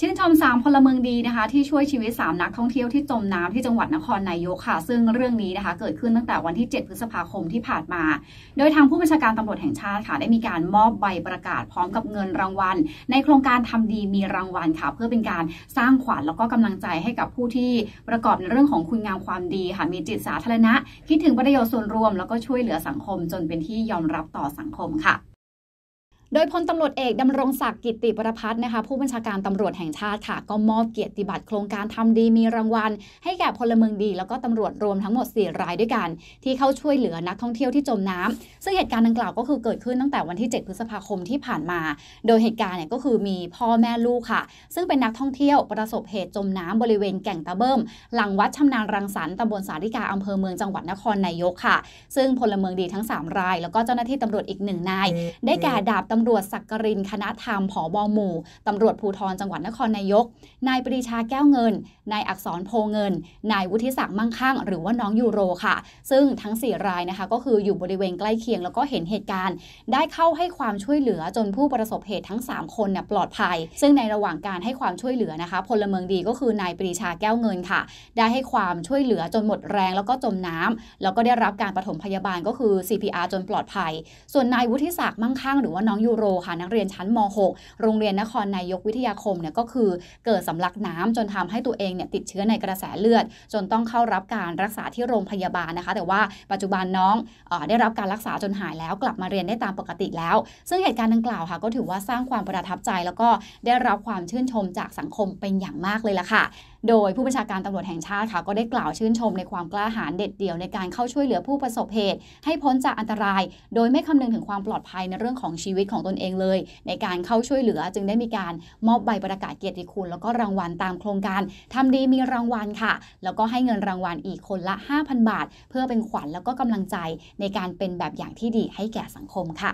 ชื่นชม 3 พลเมืองดีนะคะที่ช่วยชีวิต 3 นักท่องเที่ยวที่จมน้ำที่จังหวัดนครนายกค่ะ ซึ่งเรื่องนี้นะคะ เกิดขึ้นตั้งแต่วันที่7พฤษภาคมที่ผ่านมา โดยทางผู้บัญชาการตำรวจแห่งชาติค่ะได้มีการมอบใบประกาศพร้อมกับเงินรางวัล ในโครงการทำดีมีรางวัลค่ะเพื่อเป็นการสร้างขวัญแล้วก็กำลังใจให้กับผู้ที่ประกอบในเรื่องของคุณงามความดีค่ะมีจิตสาธารณะ คิดถึงประโยชน์ส่วนรวมแล้วก็ช่วยเหลือสังคม จนเป็นที่ยอมรับต่อสังคมค่ะโดยพลตำรวจเอก ดำรงศักดิ์กิติประพัฒน์นะคะผู้บัญชาการตำรวจแห่งชาติค่ะ ก็มอบเกียรติบัตรโครงการทำดีมีรางวัล ให้แก่พลเมืองดีแล้วก็ตำรวจรวมทั้งหมด 4 รายด้วยกัน ที่เข้าช่วยเหลือนักท่องเที่ยวที่จมน้ำซึ่งเหตุการณ์ดังกล่าวก็คือเกิดขึ้นตั้งแต่วันที่ 7 พฤษภาคมที่ผ่านมา โดยเหตุการณ์เนี่ยก็คือมีพ่อแม่ลูกค่ะ ซึ่งเป็นนักท่องเที่ยวประสบเหตุจมน้ำบริเวณแก่งตะเบิ่มหลังวัดชำนาญรังสรรค์ตำบลสาริกาอำเภอเมืองจังหวัดนครนายกค่ะ ซึ่งพลเมืองดีทั้ง 3 ราย แล้วก็เจ้าหน้าที่ตำรวจอีกหนึ่งนายได้แก่ดาบตำำรวจสักกริน คณะธรรมผอบอหมู่ตำรวจภูธร จังหวัดนครนายก นายปรีชาแก้วเงิน นายอักษรโพเงิน นายวุฒิศักดิ์มั่งคั่งหรือว่าน้องยูโร ค่ะ ซึ่งทั้ง 4 รายนะคะ ก็คืออยู่บริเวณใกล้เคียงแล้วก็เห็นเหตุการณ์ ได้เข้าให้ความช่วยเหลือจนผู้ประสบเหตุทั้ง 3 คนเนี่ยปลอดภัย ซึ่งในระหว่างการให้ความช่วยเหลือนะคะ พลเมืองดีก็คือนายปรีชาแก้วเงินค่ะ ได้ให้ความช่วยเหลือจนหมดแรงแล้วก็จมน้ำ แล้วก็ได้รับการปฐมพยาบาลก็คือ CPR จนปลอดภัย ส่วนนายวุฒิศักดิ์มั่งคั่ง หรือว่าน้องยูโรค่ะนักเรียนชั้นม .6 โรงเรียนนครนายกวิทยาคมเนี่ยก็คือเกิดสำลักน้ำจนทำให้ตัวเองเนี่ยติดเชื้อในกระแสเลือด จนต้องเข้ารับการรักษาที่โรงพยาบาลนะคะ แต่ว่าปัจจุบันน้องอได้รับการรักษาจนหายแล้วกลับมาเรียนได้ตามปกติแล้ว ซึ่งเหตุการณ์ดังกล่าวค่ะ ก็ถือว่าสร้างความประทับใจ แล้วก็ได้รับความชื่นชมจากสังคมเป็นอย่างมากเลยล่ะค่ะโดยผู้บัญชาการตำรวจแห่งชาติค่ะก็ได้กล่าวชื่นชมในความกล้าหาญเด็ดเดี่ยว ในการเข้าช่วยเหลือผู้ประสบเหตุให้พ้นจากอันตราย โดยไม่คำนึงถึงความปลอดภัยในเรื่องของชีวิตของตนเองเลย ในการเข้าช่วยเหลือจึงได้มีการมอบใบประกาศเกียรติคุณแล้วก็รางวัลตามโครงการ ทำดีมีรางวัลค่ะ แล้วก็ให้เงินรางวัลอีกคนละ 5,000 บาท เพื่อเป็นขวัญแล้วก็กำลังใจในการเป็นแบบอย่างที่ดีให้แก่สังคมค่ะ